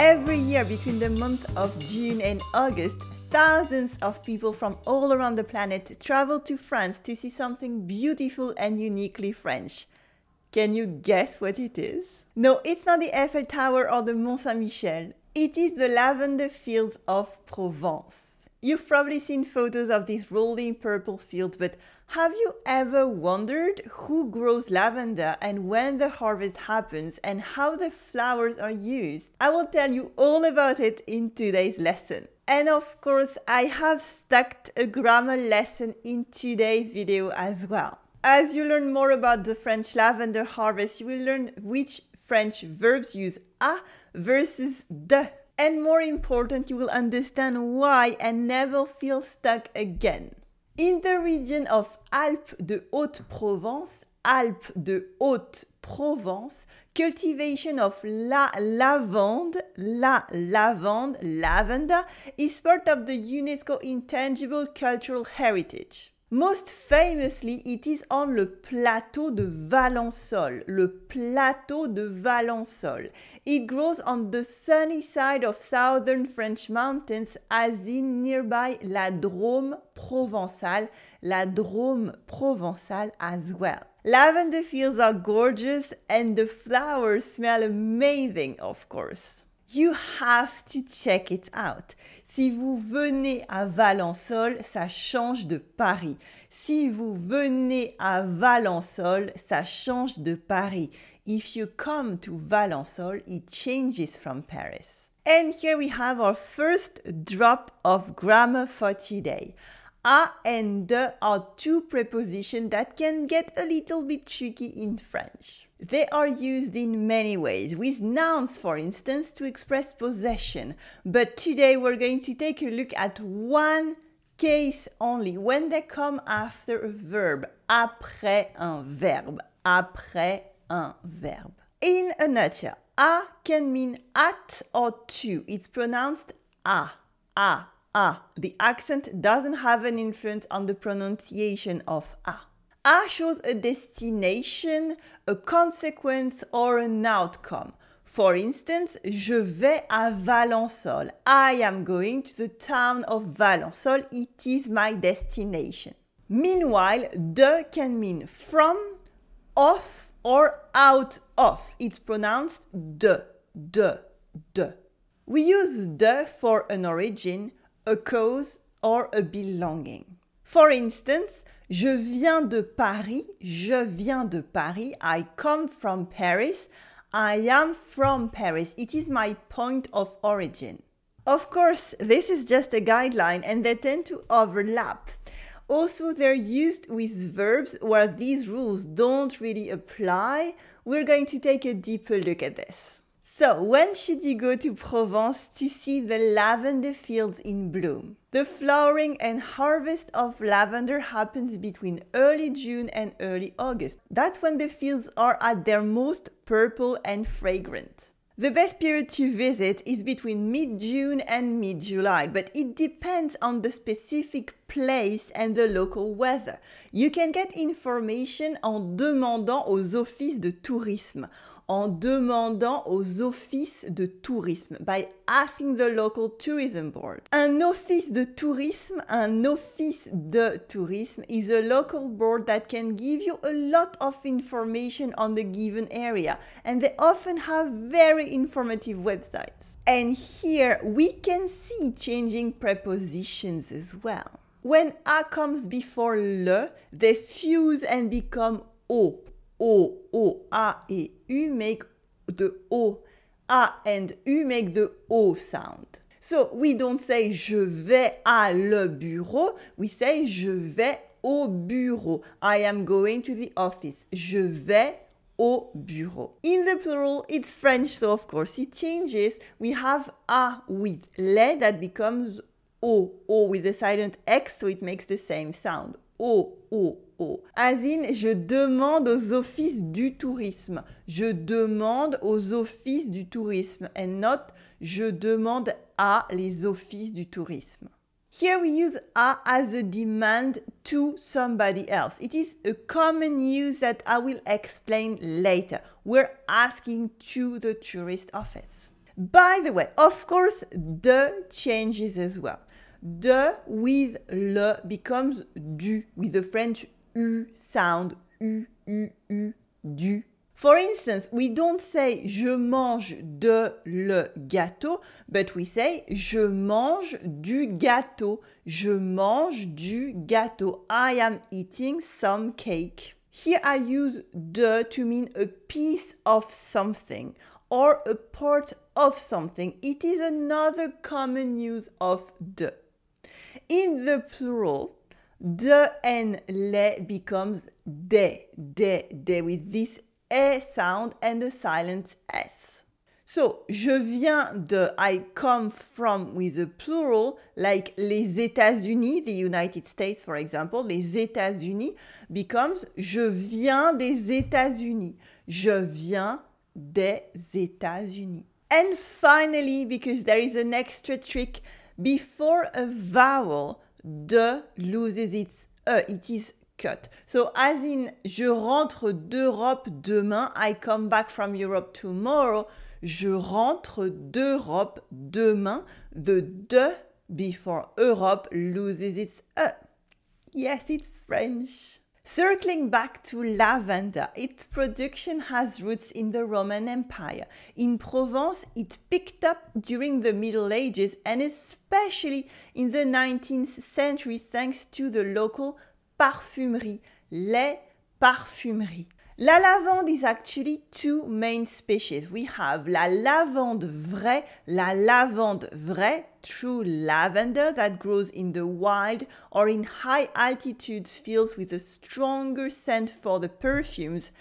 Every year between the month of June and August, thousands of people from all around the planet travel to France to see something beautiful and uniquely French. Can you guess what it is? No, it's not the Eiffel Tower or the Mont Saint Michel. It is the lavender fields of Provence. You've probably seen photos of these rolling purple fields, but have you ever wondered who grows lavender and when the harvest happens and how the flowers are used? I will tell you all about it in today's lesson. And of course, I have stuck a grammar lesson in today's video as well. As you learn more about the French lavender harvest, you will learn which French verbs use a versus de. And more important, you will understand why and never feel stuck again. In the region of Alpes de Haute-Provence, Alpes de Haute-Provence, cultivation of la lavande, la lavande, lavender is part of the UNESCO intangible cultural heritage. Most famously, it is on le plateau de Valensole. Le plateau de Valensole. It grows on the sunny side of southern French mountains, as in nearby la Drôme provençale, la Drôme provençale as well. Lavender fields are gorgeous and the flowers smell amazing, of course. You have to check it out. Si vous venez à Valensole, ça change de Paris. Si vous venez à Valensole, ça change de Paris. If you come to Valensole, it changes from Paris. And here we have our first drop of grammar for today. A and de are two prepositions that can get a little bit tricky in French. They are used in many ways, with nouns, for instance, to express possession. But today we're going to take a look at one case only when they come after a verb, après un verbe, après un verbe. In a nutshell, a can mean at or to. It's pronounced a, a, ah. The accent doesn't have an influence on the pronunciation of ah. Ah shows a destination, a consequence, or an outcome. For instance, je vais à Valençol. I am going to the town of Valençol. It is my destination. Meanwhile, de can mean from, off, or out of. It's pronounced de, de, de. We use de for an origin, a cause or a belonging. For instance, je viens de Paris, je viens de Paris, I come from Paris, I am from Paris. It is my point of origin. Of course, this is just a guideline and they tend to overlap. Also, they're used with verbs where these rules don't really apply. We're going to take a deeper look at this. So, when should you go to Provence to see the lavender fields in bloom? The flowering and harvest of lavender happens between early June and early August. That's when the fields are at their most purple and fragrant. The best period to visit is between mid-June and mid-July, but it depends on the specific place and the local weather. You can get information en demandant aux offices de tourisme en demandant aux offices de tourisme, by asking the local tourism board. Un office de tourisme, un office de tourisme is a local board that can give you a lot of information on the given area and they often have very informative websites. And here we can see changing prepositions as well. When a comes before le, they fuse and become o. O, O, A et U make the O. A and U make the O sound. So we don't say je vais à le bureau, we say je vais au bureau. I am going to the office. Je vais au bureau. In the plural, it's French, so of course it changes. We have a with le that becomes o, o with the silent x, so it makes the same sound. O, o, As in, je demande aux offices du tourisme. Je demande aux offices du tourisme. And note, je demande à les offices du tourisme. Here we use a as a demand to somebody else. It is a common use that I will explain later. We're asking to the tourist office. By the way, of course, the changes as well. The with le becomes du with the French U sound, U, U, U, du. For instance, we don't say je mange de le gâteau, but we say je mange du gâteau. Je mange du gâteau. I am eating some cake. Here I use de to mean a piece of something or a part of something. It is another common use of de. In the plural, the and le becomes de, de, de with this a sound and the silent s. So, je viens de, I come from with a plural, like les États-Unis, the United States, for example, les États-Unis becomes je viens des États-Unis. Je viens des États-Unis. And finally, because there is an extra trick, before a vowel, de loses its, uh, it is cut. So as in je rentre d'Europe demain, I come back from Europe tomorrow. Je rentre d'Europe demain. The de before Europe loses its e. Yes, it's French. Circling back to lavender, its production has roots in the Roman Empire. In Provence, it picked up during the Middle Ages and especially in the 19th century thanks to the local parfumerie, les parfumeries. La lavande is actually two main species. We have la lavande vraie, la lavande vraie, true lavender that grows in the wild or in high altitudes fields with a stronger scent for the perfumes.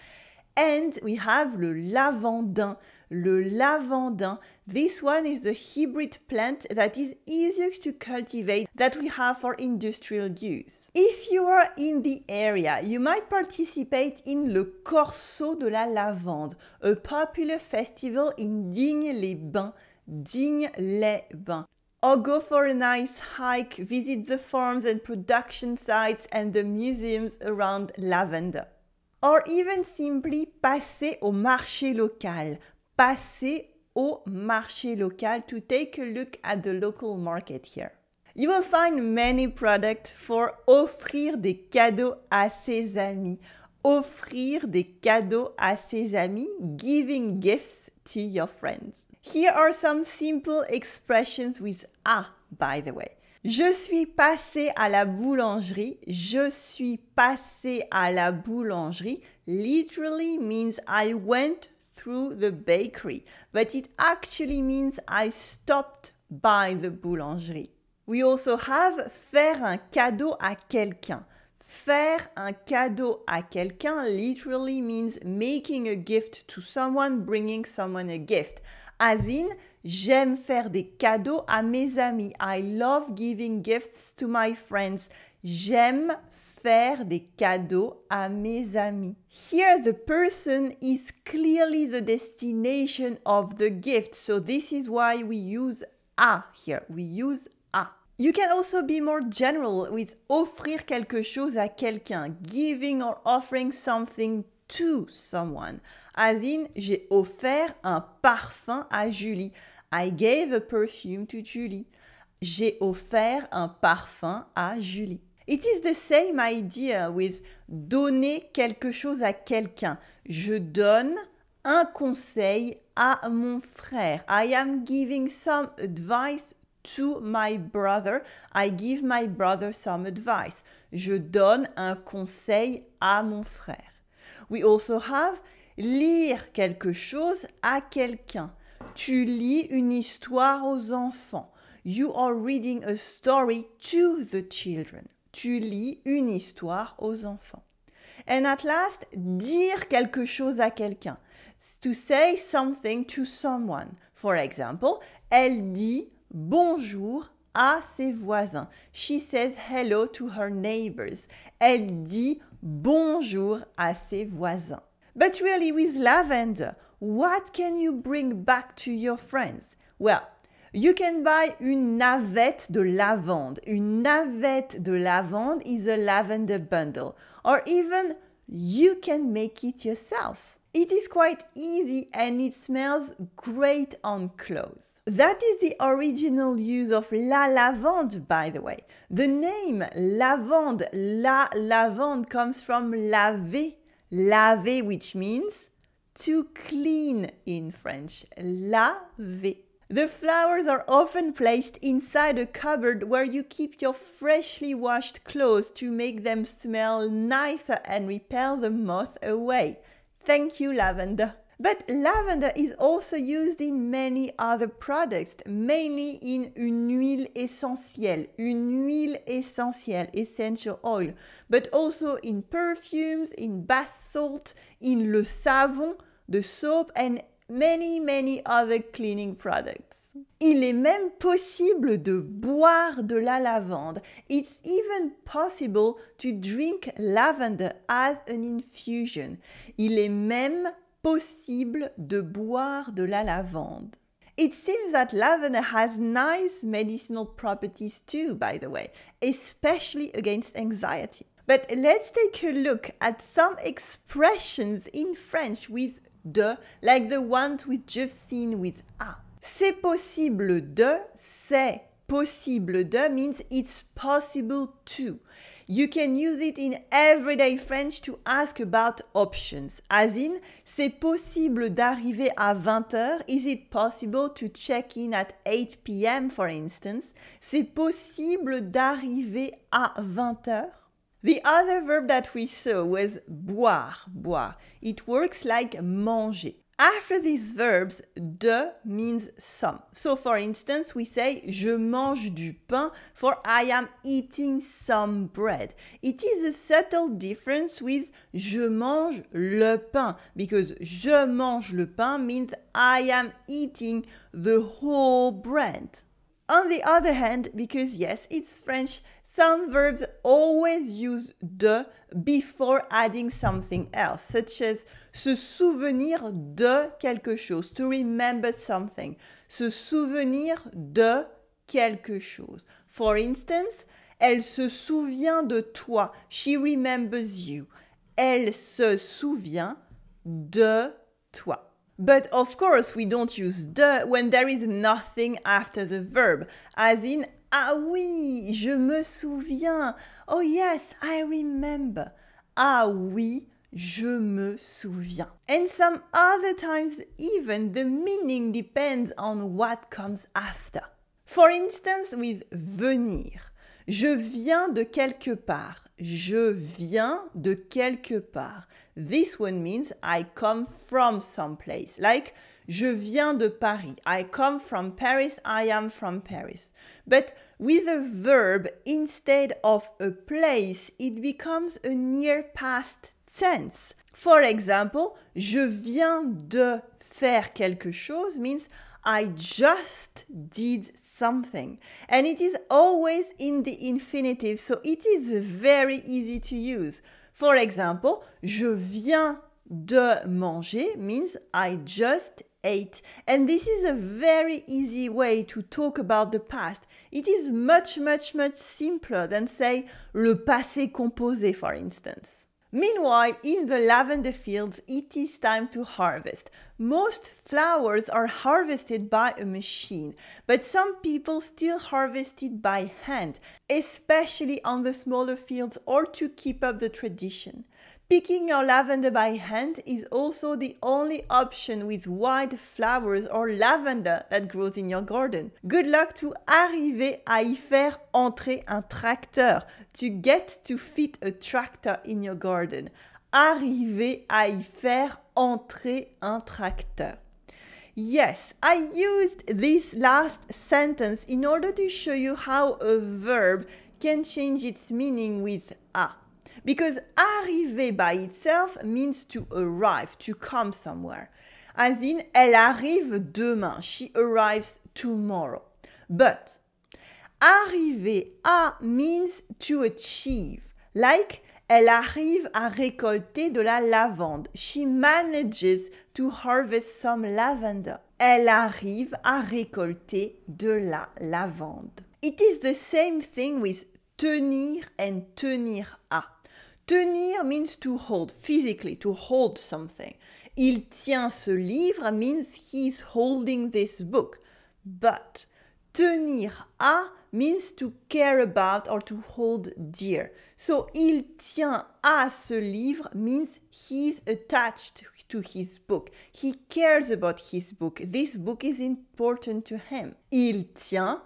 And we have le lavandin, le lavandin this one is the hybrid plant that is easier to cultivate that we have for industrial use. If you are in the area, you might participate in Le Corso de la Lavande, a popular festival in Digne-les-Bains, Digne-les-Bains. Or oh, go for a nice hike, visit the farms and production sites and the museums around lavender. Or even simply passer au marché local, passer au marché local to take a look at the local market here. You will find many products for offrir des cadeaux à ses amis. Offrir des cadeaux à ses amis, giving gifts to your friends. Here are some simple expressions with a, by the way. Je suis passé à la boulangerie. Je suis passé à la boulangerie literally means I went through the bakery, but it actually means I stopped by the boulangerie. We also have faire un cadeau à quelqu'un. Faire un cadeau à quelqu'un literally means making a gift to someone, bringing someone a gift. As in, j'aime faire des cadeaux à mes amis. I love giving gifts to my friends. J'aime faire des cadeaux à mes amis. Here the person is clearly the destination of the gift. So this is why we use a here. We use a. You can also be more general with offrir quelque chose à quelqu'un, giving or offering something to someone. As in, j'ai offert un parfum à Julie. I gave a perfume to Julie. J'ai offert un parfum à Julie. It is the same idea with donner quelque chose à quelqu'un. Je donne un conseil à mon frère. I am giving some advice to my brother. I give my brother some advice. Je donne un conseil à mon frère. We also have lire quelque chose à quelqu'un. Tu lis une histoire aux enfants. You are reading a story to the children. tu lis une histoire aux enfants. And at last, dire quelque chose à quelqu'un. To say something to someone. For example, elle dit bonjour à ses voisins. She says hello to her neighbors. Elle dit bonjour à ses voisins. But really, with lavender, what can you bring back to your friends? Well, You can buy une navette de lavande. Une navette de lavande is a lavender bundle. Or even you can make it yourself. It is quite easy and it smells great on clothes. That is the original use of la lavande, by the way. The name lavande, la lavande, comes from laver, laver, which means to clean in French. Laver. The flowers are often placed inside a cupboard where you keep your freshly washed clothes to make them smell nicer and repel the moth away. Thank you, lavender. But lavender is also used in many other products, mainly in une huile essentielle, une huile essentielle, essential oil, but also in perfumes, in bath salt, in le savon, the soap, and many, many other cleaning products. Il est même possible de boire de la lavande. It's even possible to drink lavender as an infusion. Il est même possible de boire de la lavande. It seems that lavender has nice medicinal properties too, by the way, especially against anxiety. But let's take a look at some expressions in French with de, like the ones we've just seen with a. C'est possible de, c'est possible de means it's possible to. You can use it in everyday French to ask about options. As in, c'est possible d'arriver à 20h. Is it possible to check in at 8 p.m., for instance? C'est possible d'arriver à 20h. The other verb that we saw was boire, boire. It works like manger. After these verbs, de means some. So for instance, we say je mange du pain for I am eating some bread. It is a subtle difference with je mange le pain because je mange le pain means I am eating the whole bread. On the other hand, because yes, it's French, some verbs always use de before adding something else, such as se souvenir de quelque chose, to remember something, se souvenir de quelque chose. For instance, elle se souvient de toi, she remembers you. Elle se souvient de toi. But of course, we don't use the when there is nothing after the verb, as in Ah oui, je me souviens. Oh yes, I remember. Ah oui, je me souviens. And some other times even the meaning depends on what comes after. For instance with venir. Je viens de quelque part. Je viens de quelque part. This one means I come from some place. Like Je viens de Paris. I come from Paris. I am from Paris. But with a verb instead of a place, it becomes a near past tense. For example, je viens de faire quelque chose means I just did something. And it is always in the infinitive, so it is very easy to use. For example, je viens de manger means I just 8. And this is a very easy way to talk about the past. It is much, much, much simpler than, say, le passé composé, for instance. Meanwhile, in the lavender fields, it is time to harvest. Most flowers are harvested by a machine, but some people still harvest it by hand, especially on the smaller fields or to keep up the tradition. Picking your lavender by hand is also the only option with wild flowers or lavender that grows in your garden. Good luck to arriver à y faire entrer un tracteur, to get to fit a tractor in your garden. Arriver à y faire entrer un tracteur. Yes, I used this last sentence in order to show you how a verb can change its meaning with a. Because arriver by itself means to arrive, to come somewhere. As in, elle arrive demain. She arrives tomorrow. But arriver à means to achieve. Like, elle arrive à récolter de la lavande. She manages to harvest some lavender. Elle arrive à récolter de la lavande. It is the same thing with tenir and tenir à. Tenir means to hold, physically, to hold something. Il tient ce livre means he's holding this book. But tenir à means to care about or to hold dear. So il tient à ce livre means he's attached to his book. He cares about his book. This book is important to him. Il tient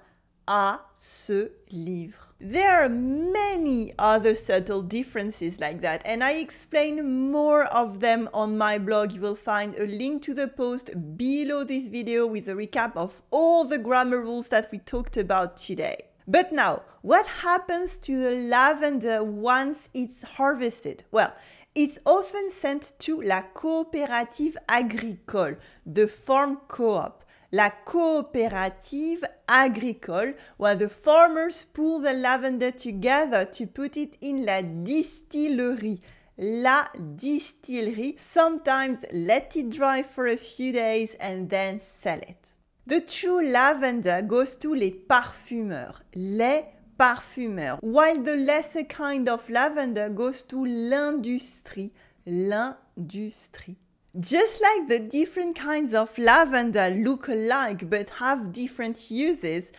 à ce livre. There are many other subtle differences like that, and I explain more of them on my blog. You will find a link to the post below this video with a recap of all the grammar rules that we talked about today. But now, what happens to the lavender once it's harvested? Well, it's often sent to la coopérative agricole, the farm co-op la coopérative agricole, where the farmers pull the lavender together to put it in la distillerie. La distillerie. Sometimes let it dry for a few days and then sell it. The true lavender goes to les parfumeurs, les parfumeurs, while the lesser kind of lavender goes to l'industrie, l'industrie. Just like the different kinds of lavender look alike but have different uses,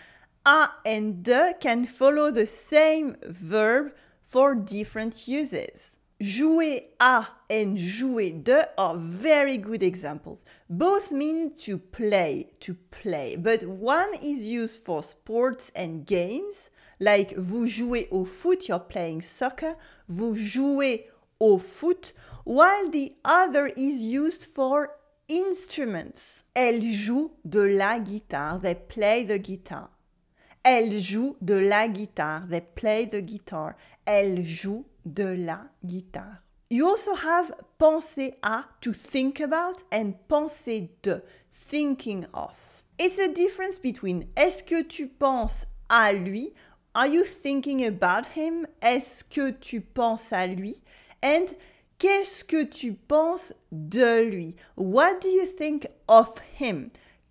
a and de can follow the same verb for different uses. Jouer a and jouer de are very good examples. Both mean to play, to play, but one is used for sports and games, like vous jouez au foot, you're playing soccer, vous jouez au foot, while the other is used for instruments. Elle joue de la guitare. They play the guitar. Elle joue de la guitare. They play the guitar. Elle joue de la guitare. You also have penser à, to think about, and penser de, thinking of. It's a difference between est-ce que tu penses à lui, are you thinking about him, est-ce que tu penses à lui, and Qu'est-ce que tu penses de lui? What do you think of him?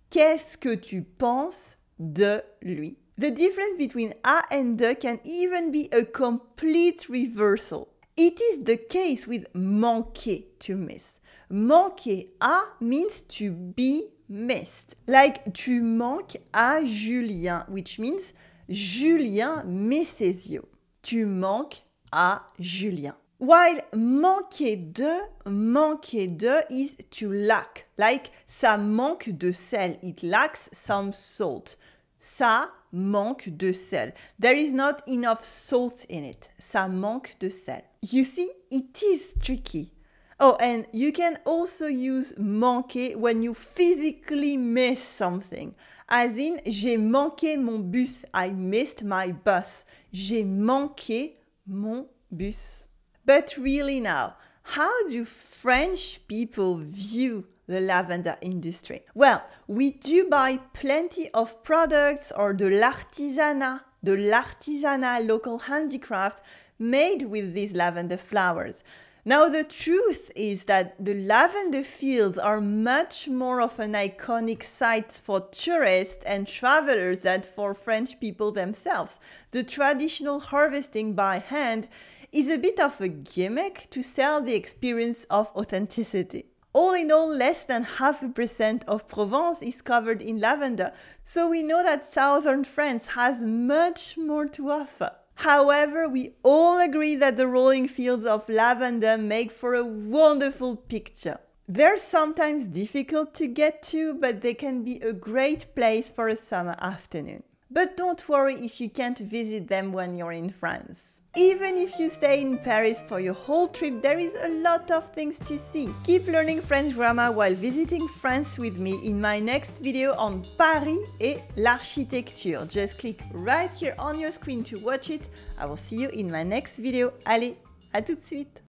Qu'est-ce que tu penses de lui? The difference between a and de can even be a complete reversal. It is the case with manquer to miss. Manquer a means to be missed. Like tu manques à Julien, which means Julien misses you. Tu manques à Julien. While manquer de, manquer de is to lack. Like, ça manque de sel. It lacks some salt. Ça manque de sel. There is not enough salt in it. Ça manque de sel. You see, it is tricky. Oh, and you can also use manquer when you physically miss something. As in, j'ai manqué mon bus. I missed my bus. J'ai manqué mon bus. But really now, how do French people view the lavender industry? Well, we do buy plenty of products or the l'artisanat, the l'artisanat local handicraft made with these lavender flowers. Now, the truth is that the lavender fields are much more of an iconic site for tourists and travelers than for French people themselves. The traditional harvesting by hand is a bit of a gimmick to sell the experience of authenticity. All in all, less than half a percent of Provence is covered in lavender, so we know that southern France has much more to offer. However, we all agree that the rolling fields of lavender make for a wonderful picture. They're sometimes difficult to get to, but they can be a great place for a summer afternoon. But don't worry if you can't visit them when you're in France. Even if you stay in Paris for your whole trip, there is a lot of things to see. Keep learning French grammar while visiting France with me in my next video on Paris et l'architecture. Just click right here on your screen to watch it. I will see you in my next video. Allez, à tout de suite!